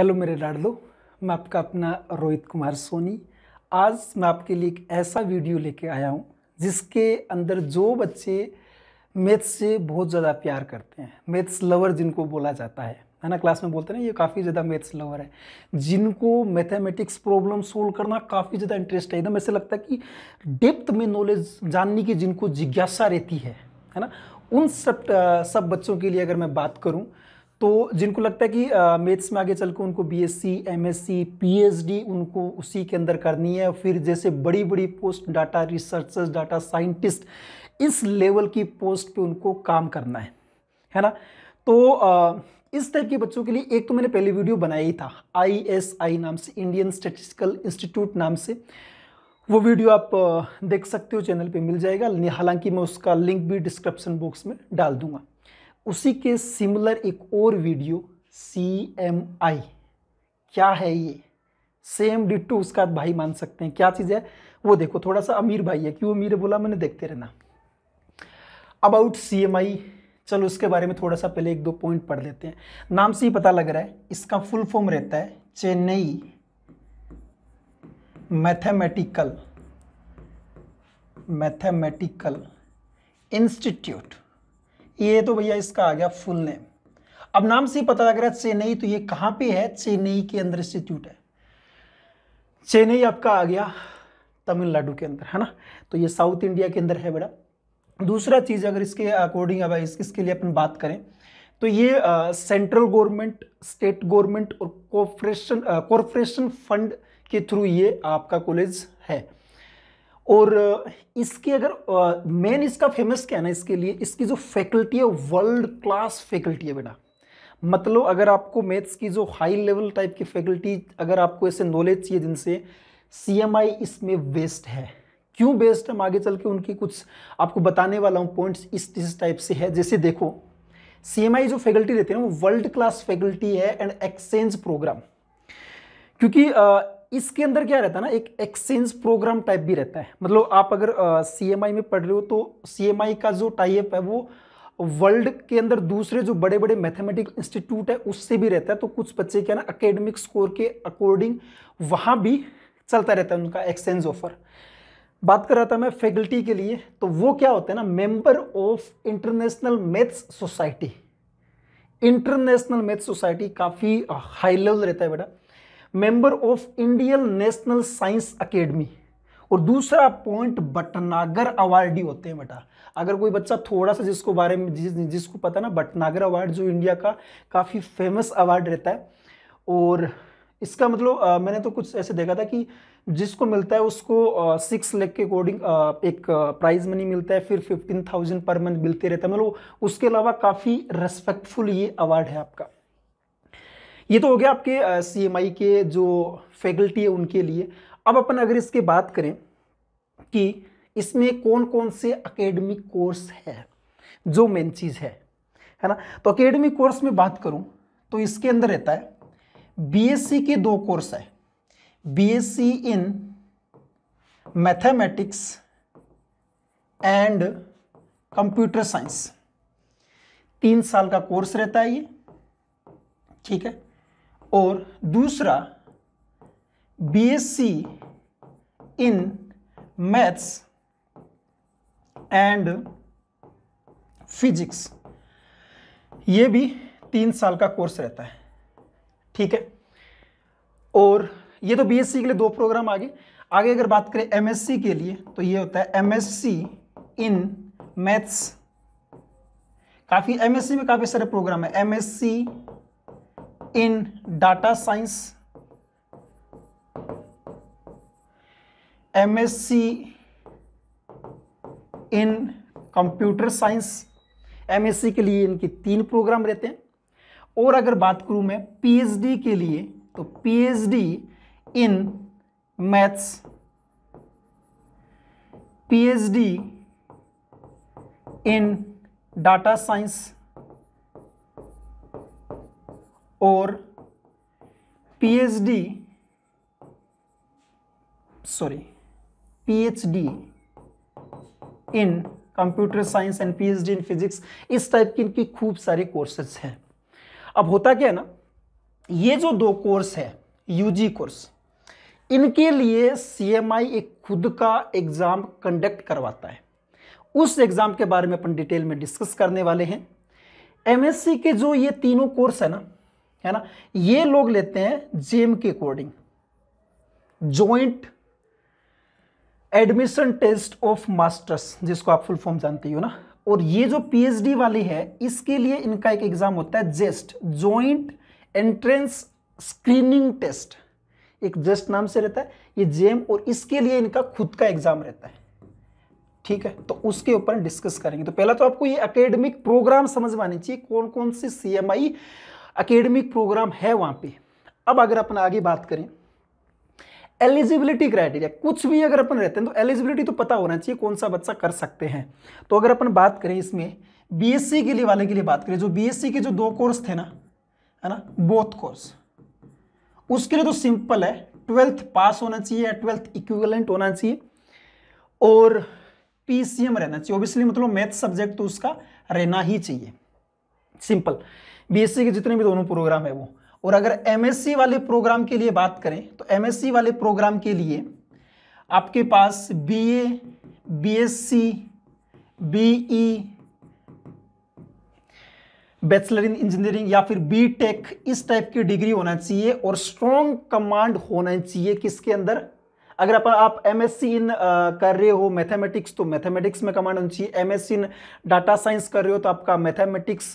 hello मेरे लाडलो मैं आपका अपना रोहित कुमार सोनी आज मैं आपके लिए एक ऐसा वीडियो लेके आया हूँ जिसके अंदर जो बच्चे मैथ्स से बहुत ज़्यादा प्यार करते हैं मैथ्स लवर जिनको बोला जाता है है ना क्लास में बोलते हैं ना ये काफ़ी ज़्यादा मैथ्स लवर है जिनको मैथमेटिक्स प्रॉब्लम सोल्व करना काफ़ी ज़्यादा इंटरेस्ट है एकदम ऐसे लगता है कि डेप्थ में नॉलेज जानने की जिनको जिज्ञासा रहती है है ना उन सब सब बच्चों के लिए अगर मैं बात करूँ तो जिनको लगता है कि मेथ्स में आगे चल के उनको B S C M S C P H D उनको उसी के अंदर करनी है फिर जैसे बड़ी बड़ी post data researchers data scientist इस लेवल की पोस्ट पे उनको काम करना है है ना तो आ, इस टाइप के बच्चों के लिए एक तो मैंने पहले वीडियो बनाया ही था आई नाम से इंडियन स्टेटिस्टिकल इंस्टीट्यूट नाम से वो वीडियो आप देख सकते हो चैनल पे मिल जाएगा हालांकि मैं उसका लिंक भी डिस्क्रिप्शन बॉक्स में डाल दूंगा उसी के सिमिलर एक और वीडियो सी एम आई क्या है ये सेम टू उसका भाई मान सकते हैं क्या चीज़ है वो देखो थोड़ा सा अमीर भाई है क्यों अमीर बोला मैंने देखते रहना अबाउट सी एम आई चलो उसके बारे में थोड़ा सा पहले एक दो पॉइंट पढ़ लेते हैं नाम से ही पता लग रहा है इसका फुल फॉर्म रहता है चेन्नई मैथमेटिकल मैथमेटिकल इंस्टीट्यूट ये तो भैया इसका आ गया फुल नेम अब नाम से ही पता लग रहा है चेन्नई तो ये कहां पे है चेन्नई के अंदर इंस्टीट्यूट है चेन्नई आपका आ गया तमिलनाडु के अंदर है ना तो ये साउथ इंडिया के अंदर है बेटा दूसरा चीज़ अगर इसके अकॉर्डिंग अब इस, इसके लिए अपन बात करें तो ये सेंट्रल गवर्नमेंट स्टेट गवर्नमेंट और कॉरपोरेशन कॉरपोरेशन फंड के थ्रू ये आपका कॉलेज है और इसके अगर मेन इसका फेमस क्या है ना इसके लिए इसकी जो फैकल्टी है वर्ल्ड क्लास फैकल्टी है बेटा मतलब अगर आपको मैथ्स की जो हाई लेवल टाइप की फैकल्टी अगर आपको ऐसे नॉलेज चाहिए जिनसे सी इसमें वेस्ट है क्यों है हम आगे चल के उनकी कुछ आपको बताने वाला हूँ पॉइंट्स इस इस टाइप से है जैसे देखो सी जो फैकल्टी रहती है ना वो वर्ल्ड क्लास फैकल्टी है एंड एक्सचेंज प्रोग्राम क्योंकि इसके अंदर क्या रहता है ना एक एक्सचेंज प्रोग्राम टाइप भी रहता है मतलब आप अगर सी एम आई में पढ़ रहे हो तो सी एम आई का जो टाइप है वो वर्ल्ड के अंदर दूसरे जो बड़े बड़े मैथमेटिकल इंस्टीट्यूट है उससे भी रहता है तो कुछ बच्चे क्या ना अकेडमिक स्कोर के अकॉर्डिंग वहाँ भी चलता रहता है उनका एक्सचेंज ऑफर बात कर रहा था मैं फैकल्टी के लिए तो वो क्या होता है ना member of international maths society international math society काफ़ी हाई लेवल रहता है बेटा member of Indian national science academy और दूसरा पॉइंट बटनागर अवार्डी होते हैं बेटा अगर कोई बच्चा थोड़ा सा जिसको बारे में जिस जिसको पता ना बटनागर अवार्ड जो इंडिया का काफ़ी फेमस अवार्ड रहता है और इसका मतलब आ, मैंने तो कुछ ऐसे देखा था कि जिसको मिलता है उसको सिक्स लेख के अकॉर्डिंग एक प्राइज मनी मिलता है फिर फिफ्टीन थाउजेंड पर मंथ मिलते रहता है मतलब उसके अलावा काफ़ी रेस्पेक्टफुल ये अवार्ड है आपका ये तो हो गया आपके सी एम आई के जो फैकल्टी है उनके लिए अब अपन अगर इसके बात करें कि इसमें कौन कौन से अकेडमिक कोर्स है जो मेन चीज़ है है ना तो अकेडमिक कोर्स में बात करूं तो इसके अंदर रहता है बीएससी के दो कोर्स है BSc in mathematics and computer science तीन साल का कोर्स रहता है ये ठीक है और दूसरा BSc in maths and physics ये भी तीन साल का कोर्स रहता है ठीक है और ये तो बीएससी के लिए दो प्रोग्राम आगे आगे अगर बात करें एमएससी के लिए तो ये होता है एमएससी इन मैथ्स काफ़ी एमएससी में काफ़ी सारे प्रोग्राम है MSc science M S C in computer science MSc के लिए इनके तीन प्रोग्राम रहते हैं और अगर बात करूं मैं पीएचडी के लिए तो PhD in maths PhD in data science और PhD sorry PhD in computer science and PhD in physics इस टाइप की इनकी खूब सारे कोर्सेज हैं अब होता क्या है ना ये जो दो कोर्स है यूजी कोर्स इनके लिए सीएमआई एक खुद का एग्ज़ाम कंडक्ट करवाता है उस एग्ज़ाम के बारे में अपन डिटेल में डिस्कस करने वाले हैं एमएससी के जो ये तीनों कोर्स है ना है ना ये लोग लेते हैं जेम के according joint admission test of masters जिसको आप फुल फॉर्म जानते हो ना और ये जो पीएचडी वाली है इसके लिए इनका एक एग्जाम होता है JEST joint entrance screening test एक जेस्ट e नाम से रहता है ये जेम और इसके लिए इनका खुद का एग्जाम रहता है ठीक है तो उसके ऊपर डिस्कस करेंगे तो पहला तो आपको ये एकेडमिक प्रोग्राम समझ में आनी चाहिए कौन कौन सी सीएमआई अकेडमिक प्रोग्राम है वहाँ पे अब अगर अपन आगे बात करें एलिजिबिलिटी क्राइटेरिया कुछ भी अगर अपन रहते हैं तो एलिजिबिलिटी तो पता होना चाहिए कौन सा बच्चा कर सकते हैं तो अगर अपन बात करें इसमें बीएससी के लिए वाले के लिए बात करें जो बीएससी के जो दो कोर्स थे ना है ना बोथ कोर्स उसके लिए तो सिंपल है ट्वेल्थ पास होना चाहिए या ट्वेल्थ इक्विवेलेंट होना चाहिए और पीसीएम रहना चाहिए ओबियसली मतलब मैथ सब्जेक्ट तो उसका रहना ही चाहिए सिंपल बीएससी के जितने भी दोनों प्रोग्राम है वो और अगर एमएससी वाले प्रोग्राम के लिए बात करें तो एमएससी वाले प्रोग्राम के लिए आपके पास BA, BSc, BE, bachelor in engineering या फिर बी टेक इस टाइप की डिग्री होना चाहिए और स्ट्रॉन्ग कमांड होना चाहिए किसके अंदर अगर अपन आप एम एस सी इन कर रहे हो मैथमेटिक्स तो मैथमेटिक्स में कमांड होनी चाहिए एम इन डाटा साइंस कर रहे हो तो आपका मैथमेटिक्स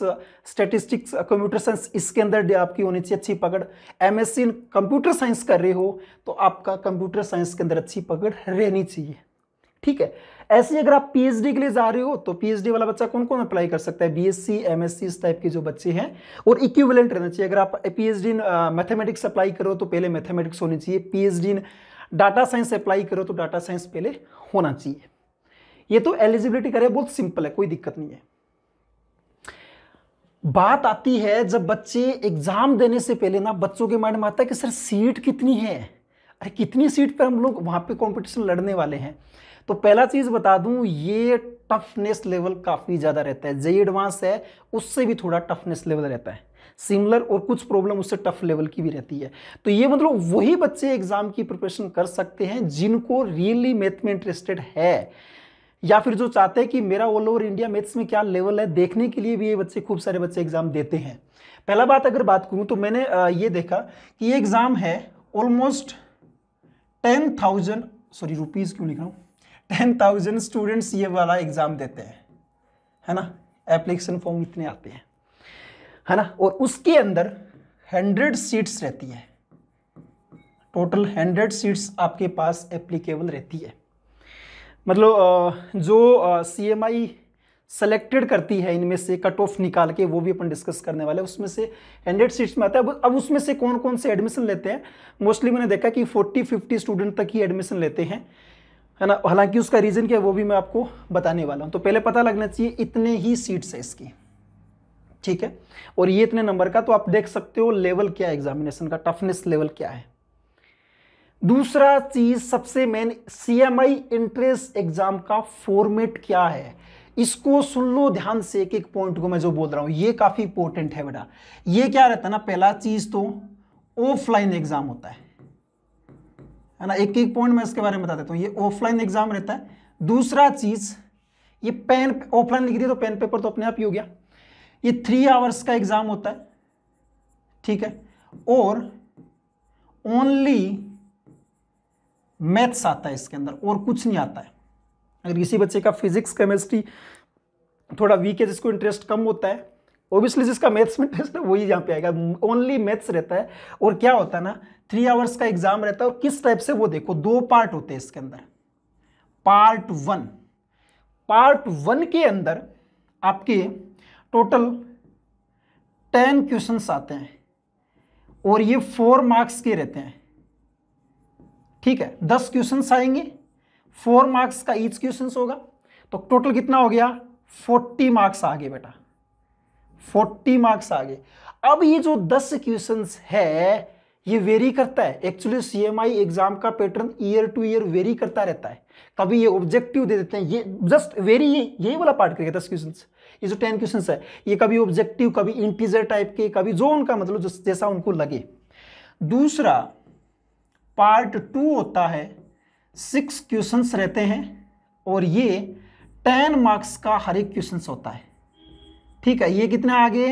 स्टेटिस्टिक्स कंप्यूटर साइंस इसके अंदर आपकी होनी चाहिए अच्छी पकड़ M S C in computer science कर रहे हो तो आपका कंप्यूटर साइंस के अंदर अच्छी पकड़ रहनी चाहिए ठीक है ऐसे अगर आप पीएचडी के लिए जा रहे हो तो पीएचडी वाला बच्चा कौन कौन अप्लाई कर सकता है बीएससी एमएससी इस टाइप के जो बच्चे हैं और इक्विवेलेंट रहना चाहिए अगर आप पीएचडी इन मैथमेटिक्स अप्लाई करो तो पहले मैथमेटिक्स होनी चाहिए PhD in data science apply करो तो डाटा साइंस पहले होना चाहिए ये तो एलिजिबिलिटी करे बहुत सिंपल है कोई दिक्कत नहीं है बात आती है जब बच्चे एग्जाम देने से पहले ना बच्चों के माइंड में आता है कि सर सीट कितनी है अरे कितनी सीट पर हम लोग वहां पे कंपटीशन लड़ने वाले हैं तो पहला चीज़ बता दूं ये टफनेस लेवल काफ़ी ज़्यादा रहता है जय एडवांस है उससे भी थोड़ा टफनेस लेवल रहता है सिमिलर और कुछ प्रॉब्लम उससे टफ लेवल की भी रहती है तो ये मतलब वही बच्चे एग्जाम की प्रिपरेशन कर सकते हैं जिनको रियली मैथ में इंटरेस्टेड है या फिर जो चाहते हैं कि मेरा ऑल ओवर इंडिया मैथ्स में क्या लेवल है देखने के लिए भी ये बच्चे खूब सारे बच्चे एग्जाम देते हैं पहला बात अगर बात करूं तो मैंने ये देखा कि ये एग्ज़ाम है almost ten thousand sorry rupees क्यों लिख रहा हूं टेन थाउजेंड स्टूडेंट्स ये वाला एग्ज़ाम देते हैं है ना एप्लीकेशन फॉर्म इतने आते हैं है ना और उसके अंदर हंड्रेड सीट्स रहती है टोटल हंड्रेड सीट्स आपके पास एप्लीकेबल रहती है मतलब जो सी एम आई सेलेक्टेड करती है इनमें से कट ऑफ निकाल के वो भी अपन डिस्कस करने वाले हैं उसमें से हंड्रेड सीट्स में आता है अब उसमें से कौन कौन से एडमिशन लेते हैं मोस्टली मैंने देखा कि फोर्टी फिफ्टी स्टूडेंट तक ही एडमिशन लेते हैं है ना हालांकि उसका रीज़न क्या है वो भी मैं आपको बताने वाला हूँ तो पहले पता लगना चाहिए इतने ही सीट्स है इसकी ठीक है और ये इतने नंबर का तो आप देख सकते हो लेवल क्या है एग्जामिनेशन का टफनेस लेवल क्या है दूसरा चीज सबसे main C M I entrance exam का फॉर्मेट क्या है इसको सुन लो ध्यान से एक एक पॉइंट को मैं जो बोल रहा हूं ये काफ़ी इंपॉर्टेंट है बेटा ये क्या रहता है ना पहला चीज़ तो ऑफलाइन एग्जाम होता है है ना एक एक पॉइंट मैं इसके बारे में बता देता हूं ये ऑफलाइन एग्जाम रहता है दूसरा चीज़ ये पेन ऑफलाइन लिख दी तो पेन पेपर तो अपने आप ही हो गया ये थ्री आवर्स का एग्ज़ाम होता है ठीक है और ओनली मैथ्स आता है इसके अंदर और कुछ नहीं आता है अगर किसी बच्चे का फिजिक्स केमिस्ट्री थोड़ा वीक है जिसको इंटरेस्ट कम होता है ओबियसली जिसका मैथ्स में इंटरेस्ट है वही यहाँ पे आएगा ओनली मैथ्स रहता है और क्या होता है ना थ्री आवर्स का एग्जाम रहता है और किस टाइप से वो देखो दो पार्ट होते हैं इसके अंदर पार्ट वन पार्ट वन के अंदर आपके टोटल टेन क्वेश्चन आते हैं और ये फोर मार्क्स के रहते हैं ठीक है दस क्वेश्चन आएंगे फोर मार्क्स का ईच क्वेश्चन होगा तो टोटल कितना हो गया फोर्टी मार्क्स आगे बेटा फोर्टी मार्क्स आगे अब ये जो दस क्वेश्चन है ये वेरी करता है एक्चुअली सीएमआई एग्जाम का pattern year to year vary करता रहता है कभी ये ऑब्जेक्टिव दे देते हैं ये जस्ट वेरी यही वाला पार्ट करेगा दस क्वेश्चन ये जो टेन क्वेश्चन है ये कभी ऑब्जेक्टिव कभी इंटीजर टाइप के कभी जो उनका मतलब जैसा उनको लगे दूसरा पार्ट टू होता है सिक्स क्वेश्चन रहते हैं और ये टेन मार्क्स का हर एक क्वेश्चन होता है ठीक है ये कितना आगे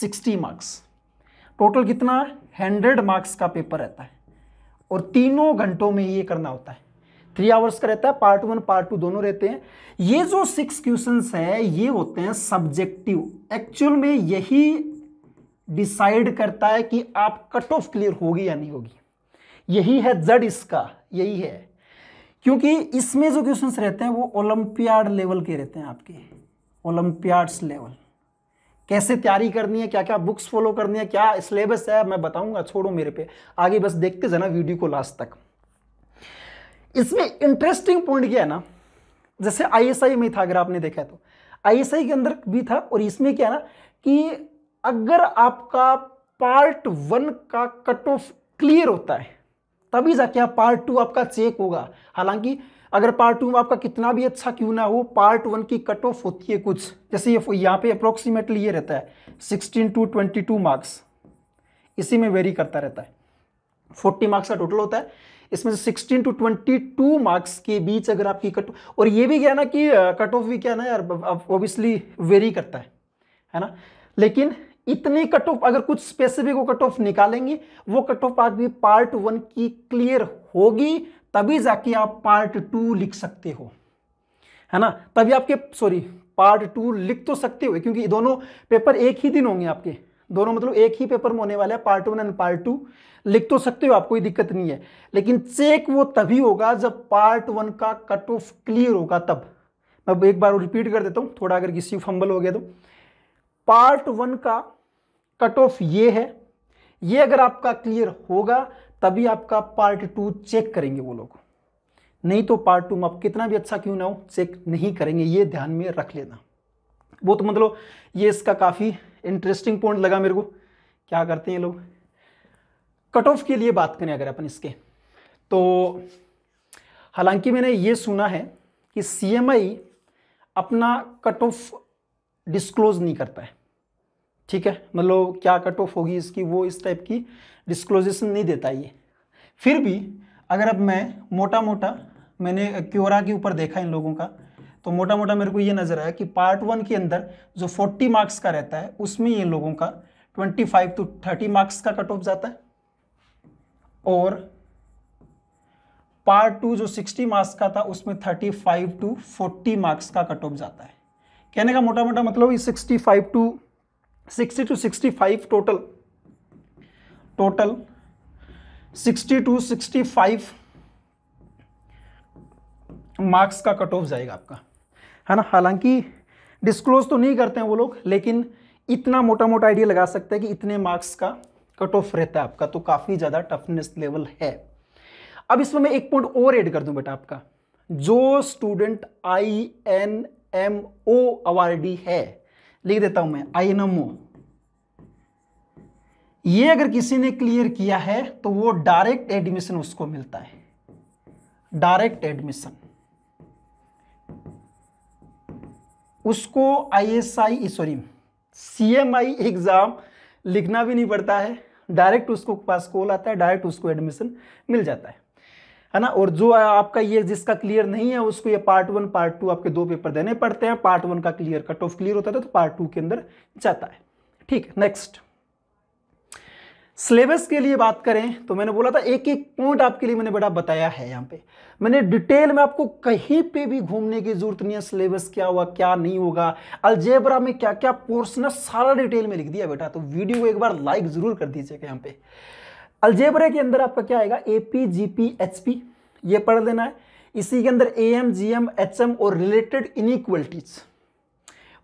सिक्सटी मार्क्स टोटल कितना हंड्रेड मार्क्स का पेपर रहता है और तीनों घंटों में ये करना होता है थ्री आवर्स का रहता है पार्ट वन पार्ट टू दोनों रहते हैं ये जो सिक्स क्वेश्चन है ये होते हैं सब्जेक्टिव एक्चुअल में यही डिसाइड करता है कि आप कट ऑफ क्लियर होगी या नहीं होगी यही है जड इसका यही है क्योंकि इसमें जो क्वेश्चन रहते हैं वो ओलंपियाड लेवल के रहते हैं आपके ओलंपियाड्स लेवल कैसे तैयारी करनी है क्या क्या बुक्स फॉलो करनी है क्या सिलेबस है मैं बताऊंगा छोड़ो मेरे पे आगे बस देखते जाना वीडियो को लास्ट तक इसमें इंटरेस्टिंग पॉइंट क्या है ना जैसे आईएसआई में था अगर आपने देखा तो आईएसआई के अंदर भी था और इसमें क्या है ना कि अगर आपका पार्ट वन का कट ऑफ क्लियर होता है तभी जाके आप पार्ट टू आपका चेक होगा हालांकि अगर पार्ट टू में आपका कितना भी अच्छा क्यों ना हो पार्ट वन की कट ऑफ होती है कुछ जैसे ये यहाँ पे अप्रोक्सीमेटली ये रहता है sixteen to twenty two marks इसी में वेरी करता रहता है फोर्टी मार्क्स का टोटल होता है इसमें से 16 टू 22 मार्क्स के बीच अगर आपकी कट और ये भी क्या ना कि कट ऑफ भी क्या ना यार ऑब्वियसली वेरी करता है है ना लेकिन इतने कट ऑफ अगर कुछ स्पेसिफिक वो कट ऑफ निकालेंगे वो कट ऑफ भी पार्ट वन की क्लियर होगी तभी जाके आप पार्ट टू लिख सकते हो है ना तभी आपके सॉरी पार्ट टू लिख तो सकते हो क्योंकि दोनों पेपर एक ही दिन होंगे आपके दोनों मतलब एक ही पेपर में होने वाला है part one and part two लिख तो सकते हो आप कोई दिक्कत नहीं है लेकिन चेक वो तभी होगा जब पार्ट वन का कट ऑफ क्लियर होगा तब मैं एक बार रिपीट कर देता हूँ थोड़ा अगर किसी फंबल हो गया तो पार्ट वन का कट ऑफ ये है ये अगर आपका क्लियर होगा तभी आपका पार्ट टू चेक करेंगे वो लोग नहीं तो पार्ट टू में आप कितना भी अच्छा क्यों ना हो चेक नहीं करेंगे ये ध्यान में रख लेना वो तो मतलब ये इसका काफ़ी इंटरेस्टिंग पॉइंट लगा मेरे को क्या करते हैं ये लोग कट ऑफ के लिए बात करें अगर अपन इसके तो हालांकि मैंने ये सुना है कि सी अपना कट ऑफ डिस्क्लोज नहीं करता है ठीक है मतलब क्या कट ऑफ होगी इसकी वो इस टाइप की डिस्क्लोजेशन नहीं देता ये फिर भी अगर अब मैं मोटा मोटा मैंने क्योरा के ऊपर देखा इन लोगों का तो मोटा मोटा मेरे को ये नज़र आया कि पार्ट वन के अंदर जो 40 मार्क्स का रहता है उसमें ये लोगों का 25 टू थर्टी मार्क्स का कट ऑफ जाता है और पार्ट टू जो 60 मार्क्स का था उसमें 35 टू फोर्टी मार्क्स का कट ऑफ जाता है कहने का मोटा मोटा मतलब sixty five to sixty two sixty five total total sixty two sixty five marks का कट ऑफ जाएगा आपका है ना हालांकि डिस्क्लोज तो नहीं करते हैं वो लोग लेकिन इतना मोटा मोटा आइडिया लगा सकते हैं कि इतने मार्क्स का कट ऑफ रहता है आपका तो काफ़ी ज़्यादा टफनेस लेवल है अब इसमें मैं एक पॉइंट और ऐड कर दूं बेटा आपका जो student I N M O awardee है लिख देता हूं मैं आई एन एम ओ ये अगर किसी ने क्लियर किया है तो वो डायरेक्ट एडमिशन उसको मिलता है डायरेक्ट एडमिशन उसको आईएसआई सॉरी सीएमआई एग्ज़ाम लिखना भी नहीं पड़ता है डायरेक्ट उसको पास कॉल आता है डायरेक्ट उसको एडमिशन मिल जाता है है ना और जो आपका ये जिसका क्लियर नहीं है उसको ये पार्ट वन पार्ट टू आपके दो पेपर देने पड़ते हैं पार्ट वन का क्लियर कट ऑफ क्लियर होता था तो पार्ट टू के अंदर जाता है ठीक है नेक्स्ट सिलेबस के लिए बात करें तो मैंने बोला था एक एक पॉइंट आपके लिए मैंने बड़ा बताया है यहाँ पे मैंने डिटेल में आपको कहीं पे भी घूमने की जरूरत नहीं है सिलेबस क्या हुआ क्या नहीं होगा अलजेबरा में क्या क्या पोर्सन सारा डिटेल में लिख दिया बेटा तो वीडियो को एक बार लाइक जरूर कर दीजिएगा यहाँ पे अलजेबरा के अंदर आपका क्या आएगा A P G P H P ये पढ़ लेना है इसी के अंदर A M G M H M और related inequalities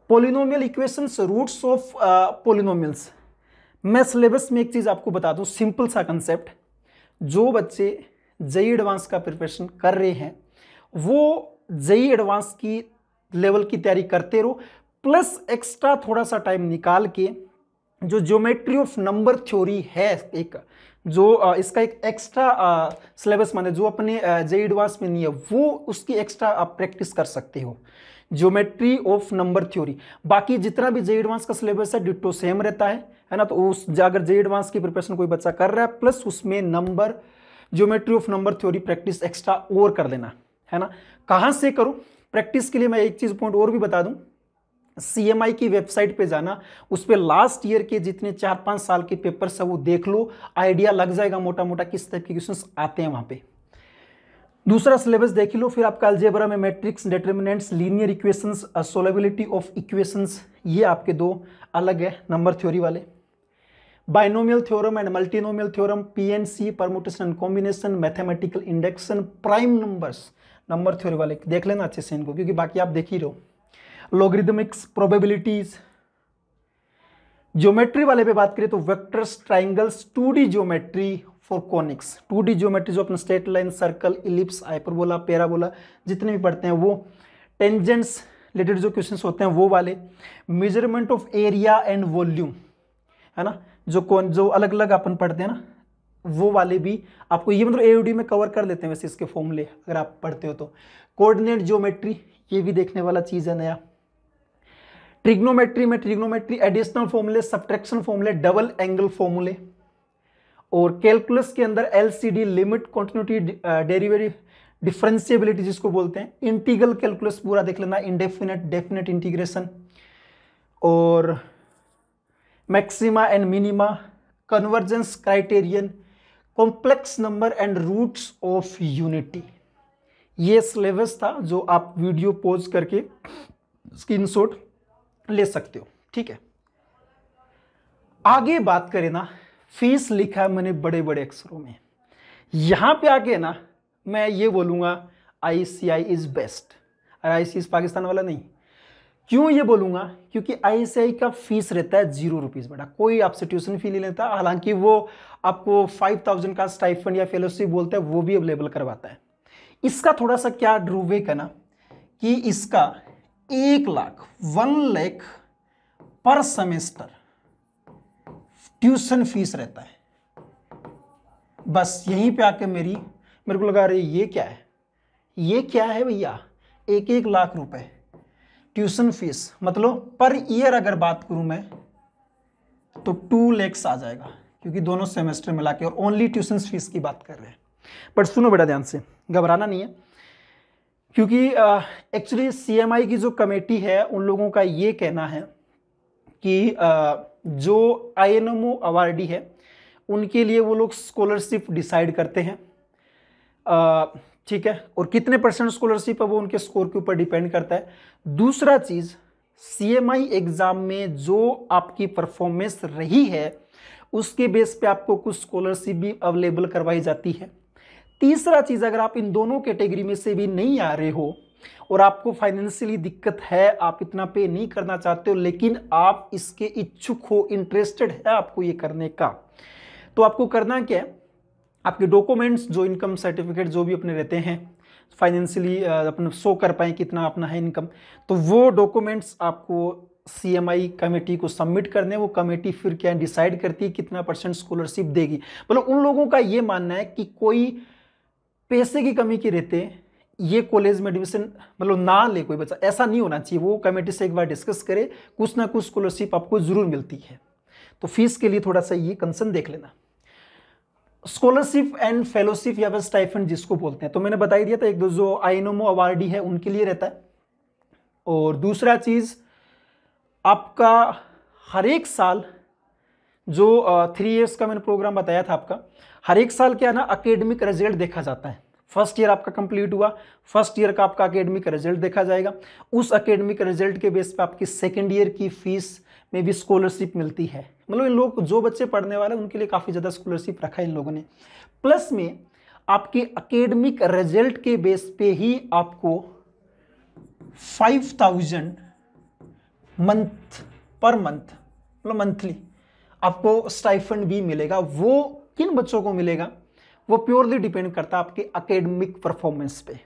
polynomial equations roots of polynomials मैं सिलेबस में एक चीज़ आपको बता दूँ सिंपल सा कंसेप्ट जो बच्चे जई एडवांस का प्रिपरेशन कर रहे हैं वो जई एडवांस की लेवल की तैयारी करते रहो प्लस एक्स्ट्रा थोड़ा सा टाइम निकाल के जो ज्योमेट्री ऑफ नंबर थ्योरी है एक जो इसका एक एक्स्ट्रा सिलेबस माने जो अपने जई एडवांस में नहीं है वो उसकी एक्स्ट्रा आप प्रैक्टिस कर सकते हो ज्योमेट्री ऑफ नंबर थ्योरी बाकी जितना भी जे एडवांस का सिलेबस है डिट्टो सेम रहता है है ना तो उस अगर जे एडवांस की प्रिपरेशन कोई बच्चा कर रहा है प्लस उसमें number geometry of number theory practice extra और कर देना है ना कहाँ से करूँ प्रैक्टिस के लिए मैं एक चीज़ पॉइंट और भी बता दूँ सी की वेबसाइट पे जाना उस पर लास्ट ईयर के जितने चार पाँच साल के पेपर्स है वो देख लो आइडिया लग जाएगा मोटा मोटा किस टाइप के क्वेश्चन आते हैं वहाँ पे दूसरा सिलेबस देख लो फिर आपका अलजेबरा में matrix determinants linear equations solvability of equations ये आपके दो अलग है नंबर थ्योरी वाले binomial theorem and multinomial theorem PNC permutation and combination mathematical induction prime numbers number theory वाले देख लेना अच्छे से इनको क्योंकि बाकी आप देख ही रहो लोग्रिदमिक्स प्रोबेबिलिटीज ज्योमेट्री वाले पे बात करें तो vectors triangles to geometry for conics two D geometry जो अपना straight line circle ellipse para parabola जितने भी पढ़ते हैं वो टेंजेंट्स रिलेटेड जो क्वेश्चन होते हैं वो वाले measurement of area and volume है ना जो कौन जो अलग अलग अपन पढ़ते हैं ना वो वाले भी आपको ये मतलब एओडी में कवर कर लेते हैं वैसे इसके फॉर्मूले अगर आप पढ़ते हो तो कोऑर्डिनेट ज्योमेट्री ये भी देखने वाला चीज़ है नया ट्रिग्नोमेट्री में ट्रिग्नोमेट्री एडिशनल फॉर्मूले सब्ट्रैक्शन फॉर्मूले डबल एंगल फॉर्मूले और कैलकुलस के अंदर LCD limit continuity derivative differentiability जिसको बोलते हैं इंटीगल कैलकुलस पूरा देख लेना इनडेफिनेट डेफिनेट इंटीग्रेशन और maxima and minima convergence criterion complex number and roots of unity ये सिलेबस था जो आप वीडियो पोज करके स्क्रीनशॉट ले सकते हो ठीक है आगे बात करें ना फीस लिखा है मैंने बड़े बड़े अक्षरों में यहाँ पे आके ना मैं ये बोलूँगा आई सी आई इज़ बेस्ट और आई सी पाकिस्तान वाला नहीं क्यों ये बोलूँगा क्योंकि आई का फीस रहता है जीरो रुपीज़ बड़ा कोई आपसे ट्यूशन फ़ी नहीं लेता हालांकि वो आपको फाइव थाउजेंड का स्टाइफंड या फेलोशिप बोलता है वो भी अवेलेबल करवाता है इसका थोड़ा सा क्या ड्रूवे है ना कि इसका एक लाख वन लेख पर सेमेस्टर ट्यूशन फीस रहता है बस यहीं पे आके मेरी मेरे को लगा अरे ये क्या है ये क्या है भैया एक एक लाख रुपए ट्यूशन फीस मतलब पर ईयर अगर बात करूं मैं तो टू लेक्स आ जाएगा क्योंकि दोनों सेमेस्टर मिला के और ओनली ट्यूशन फीस की बात कर रहे हैं बट सुनो बेटा ध्यान से घबराना नहीं है क्योंकि एक्चुअली सीएमआई की जो कमेटी है उन लोगों का ये कहना है कि जो I N M O awardee है उनके लिए वो लोग स्कॉलरशिप डिसाइड करते हैं ठीक है और कितने परसेंट स्कॉलरशिप है वो उनके स्कोर के ऊपर डिपेंड करता है दूसरा चीज़ सी एम आई एग्ज़ाम में जो आपकी परफॉर्मेंस रही है उसके बेस पे आपको कुछ स्कॉलरशिप भी अवेलेबल करवाई जाती है तीसरा चीज़ अगर आप इन दोनों कैटेगरी में से भी नहीं आ रहे हो और आपको फाइनेंशियली दिक्कत है आप इतना पे नहीं करना चाहते हो लेकिन आप इसके इच्छुक हो इंटरेस्टेड है आपको ये करने का तो आपको करना क्या है आपके डॉक्यूमेंट्स जो इनकम सर्टिफिकेट जो भी अपने रहते हैं फाइनेंशियली अपने शो कर पाए कितना अपना है इनकम तो वो डॉक्यूमेंट्स आपको सी कमेटी को सबमिट करने वो कमेटी फिर क्या डिसाइड करती है कितना परसेंट स्कॉलरशिप देगी मतलब उन लोगों का ये मानना है कि कोई पैसे की कमी के रहते ये कॉलेज में एडमिशन मतलब ना ले कोई बच्चा ऐसा नहीं होना चाहिए वो कमेटी से एक बार डिस्कस करे कुछ ना कुछ स्कॉलरशिप आपको ज़रूर मिलती है तो फीस के लिए थोड़ा सा ये कंसर्न देख लेना स्कॉलरशिप एंड फेलोशिप या फिर स्टाइफन जिसको बोलते हैं तो मैंने बताई दिया था एक दो जो आईनोमो अवार्डी है उनके लिए रहता है और दूसरा चीज़ आपका हर एक साल जो थ्री इयर्स का मैंने प्रोग्राम बताया था आपका हर एक साल क्या ना अकेडमिक रिजल्ट देखा जाता है फर्स्ट ईयर आपका कंप्लीट हुआ फर्स्ट ईयर का आपका अकेडमिक रिजल्ट देखा जाएगा उस अकेडमिक रिजल्ट के बेस पर आपकी सेकेंड ईयर की फीस में भी स्कॉलरशिप मिलती है मतलब इन लोग जो बच्चे पढ़ने वाले उनके लिए काफ़ी ज़्यादा स्कॉलरशिप रखा है इन लोगों ने प्लस में आपके अकेडमिक रिजल्ट के बेस पे ही आपको फाइव थाउजेंड मंथ पर मंथ मतलब मंथली आपको स्टाइफंड भी मिलेगा वो किन बच्चों को मिलेगा वो प्योरली डिपेंड करता है आपके अकेडमिक परफॉर्मेंस पे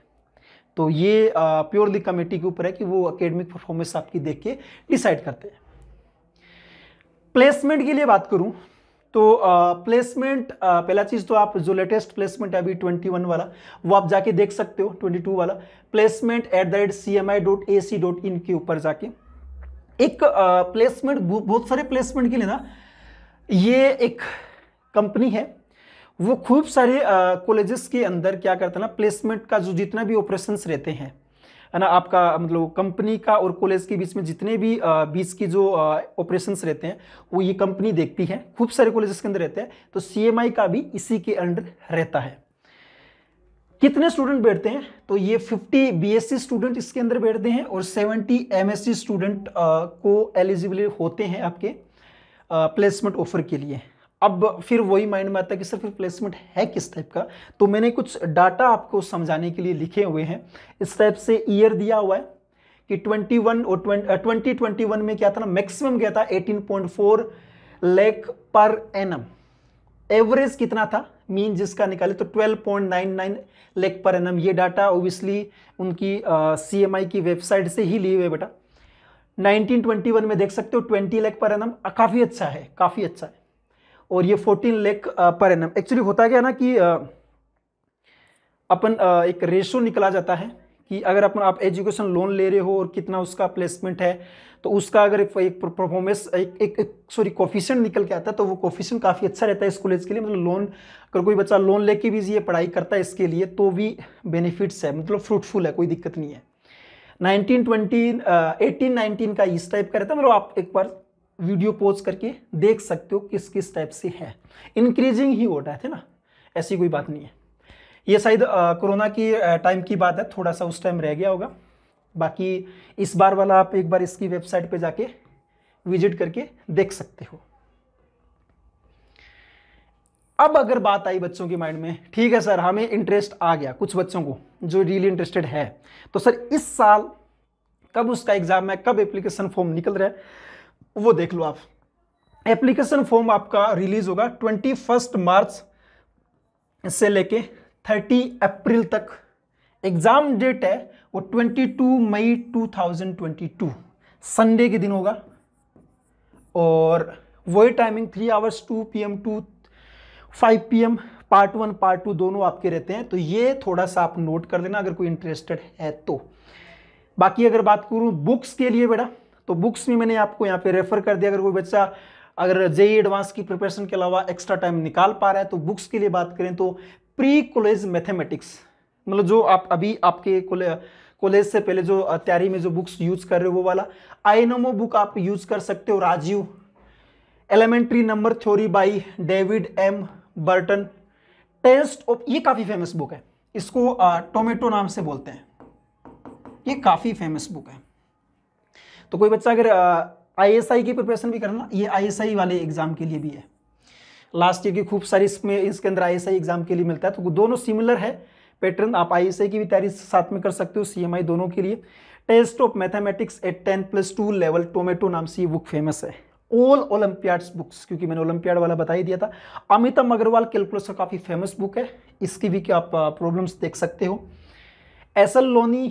तो ये प्योरली कमेटी के ऊपर है कि वो अकेडमिक परफॉर्मेंस आपकी देख के डिसाइड करते हैं प्लेसमेंट के लिए बात करूं तो प्लेसमेंट पहला चीज़ तो आप जो लेटेस्ट प्लेसमेंट है अभी 21 वाला वो आप जाके देख सकते हो 22 वाला placement at the rate C M I dot A C dot in के ऊपर जाके एक प्लेसमेंट बहुत सारे प्लेसमेंट के लिए ना ये एक कंपनी है वो खूब सारे कॉलेजेस के अंदर क्या करता है ना प्लेसमेंट का जो जितना भी ऑपरेशंस रहते हैं है ना आपका मतलब कंपनी का और कॉलेज के बीच में जितने भी बीच की जो ऑपरेशंस रहते हैं वो ये कंपनी देखती है खूब सारे कॉलेजेस के अंदर रहते हैं तो सी का भी इसी के अंडर रहता है कितने स्टूडेंट बैठते हैं तो ये 50 बीएससी स्टूडेंट इसके अंदर बैठते हैं और 70 एमएससी स्टूडेंट को एलिजिबल होते हैं आपके प्लेसमेंट ऑफर के लिए अब फिर वही माइंड में आता है कि सर फिर प्लेसमेंट है किस टाइप का तो मैंने कुछ डाटा आपको समझाने के लिए लिखे हुए हैं इस टाइप से ईयर दिया हुआ है कि 21 और 20 2021 में क्या था ना मैक्सिमम क्या था 18.4 लेख पर एन एवरेज कितना था मीन जिसका निकाले तो 12.99 लेख पर एन ये डाटा ओबियसली उनकी सी uh, की वेबसाइट से ही लिए हुए बेटा 1921 में देख सकते हो 20 लाख पर एनम काफ़ी अच्छा है काफ़ी अच्छा है और ये 14 लेख पर एन एक्चुअली होता क्या है ना कि uh, अपन uh, एक रेशो निकला जाता है कि अगर अपन आप एजुकेशन लोन ले रहे हो और कितना उसका प्लेसमेंट है तो उसका अगर एक, परफॉर्मेंस एक एक, एक सॉरी कोफिशन निकल के आता है तो वो कोफिशन काफ़ी अच्छा रहता है इस कॉलेज के लिए मतलब लोन अगर कोई बच्चा लोन लेके भी ये पढ़ाई करता है इसके लिए तो भी बेनिफिट्स है मतलब फ्रूटफुल है कोई दिक्कत नहीं है नाइनटीन ट्वेंटी एटीन नाइनटीन का इस टाइप का रहता है मतलब आप एक बार वीडियो पोज करके देख सकते हो किस किस टाइप से है इंक्रीजिंग ही हो रहा थे ना ऐसी कोई बात नहीं है ये शायद कोरोना की टाइम की बात है थोड़ा सा उस टाइम रह गया होगा बाकी इस बार वाला आप एक बार इसकी वेबसाइट पे जाके विजिट करके देख सकते हो अब अगर बात आई बच्चों के माइंड में ठीक है सर हमें इंटरेस्ट आ गया कुछ बच्चों को जो रियली इंटरेस्टेड है तो सर इस साल कब उसका एग्ज़ाम है कब एप्लीकेशन फॉर्म निकल रहा है वो देख लो आप एप्लीकेशन फॉर्म आपका रिलीज होगा ट्वेंटी फर्स्ट मार्च से लेके थर्टी अप्रैल तक एग्जाम डेट है वो twenty two May two thousand twenty two Sunday के दिन होगा और वही timing three hours two P M to five P M part one part two दोनों आपके रहते हैं तो ये थोड़ा सा आप नोट कर लेना अगर कोई इंटरेस्टेड है तो बाकी अगर बात करूँ बुक्स के लिए बेटा तो बुक्स भी मैंने आपको यहाँ पे रेफर कर दिया अगर कोई बच्चा अगर जेई एडवांस की प्रिपरेशन के अलावा एक्स्ट्रा टाइम निकाल पा रहा है तो बुक्स के लिए बात करें तो प्री कॉलेज मैथमेटिक्स मतलब जो आप अभी आपके कॉलेज से पहले जो तैयारी में जो बुक्स यूज कर रहे हो वो वाला नमो बुक आप यूज कर सकते हो Rajiv elementary number theory by David M Burton test of ये काफी फेमस बुक है इसको टोमेटो नाम से बोलते हैं ये काफी फेमस बुक है तो कोई बच्चा अगर आईएसआई की प्रिपरेशन भी करना ये आईएसआई वाले एग्जाम के लिए भी है लास्ट ईयर की खूब सारी इसमें इसके अंदर आईएसआई एग्जाम के लिए मिलता है तो दोनों सिमिलर है पैटर्न आप आईएसआई की भी तैयारी साथ में कर सकते हो सीएमआई दोनों के लिए test of mathematics at ten plus two level tomato नाम से ये बुक फेमस है ऑल ओलंपियाड्स बुक्स क्योंकि मैंने ओलंपियाड वाला बता ही दिया था अमिताभ अग्रवाल कैलकुलस काफ़ी फेमस बुक है इसकी भी क्या आप प्रॉब्लम्स देख सकते हो एस एल लोनी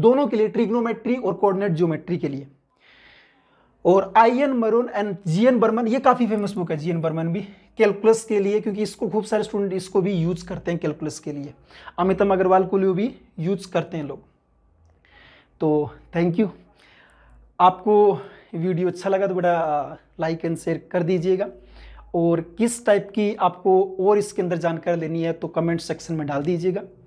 दोनों के लिए ट्रिग्नोमेट्री और कोऑर्डिनेट ज्योमेट्री के लिए और I N Maron and G N Berman ये काफ़ी फेमस बुक है जी एन बर्मन भी कैलकुलस के लिए क्योंकि इसको खूब सारे स्टूडेंट इसको भी यूज करते हैं कैलकुलस के लिए अमितम अग्रवाल को लिए भी यूज करते हैं लोग तो थैंक यू आपको वीडियो अच्छा लगा तो बड़ा लाइक एंड शेयर कर दीजिएगा और किस टाइप की आपको और इसके अंदर जानकारी लेनी है तो कमेंट सेक्शन में डाल दीजिएगा